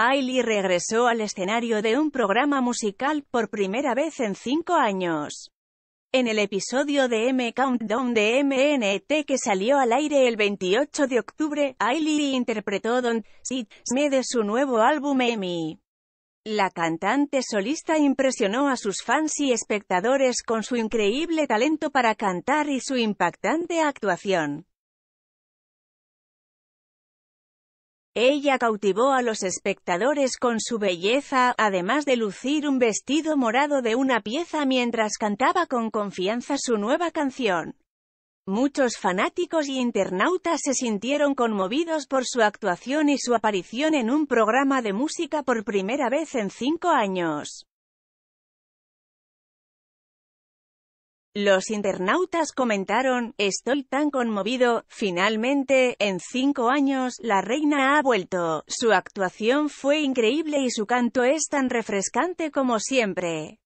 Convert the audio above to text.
Ailey regresó al escenario de un programa musical, por primera vez en cinco años. En el episodio de M Countdown de MNT que salió al aire el 28 de octubre, Ailey interpretó Don't Sit Me de su nuevo álbum Emmy. La cantante solista impresionó a sus fans y espectadores con su increíble talento para cantar y su impactante actuación. Ella cautivó a los espectadores con su belleza, además de lucir un vestido morado de una pieza mientras cantaba con confianza su nueva canción. Muchos fanáticos y internautas se sintieron conmovidos por su actuación y su aparición en un programa de música por primera vez en cinco años. Los internautas comentaron, estoy tan conmovido, finalmente, en cinco años, la reina ha vuelto, su actuación fue increíble y su canto es tan refrescante como siempre.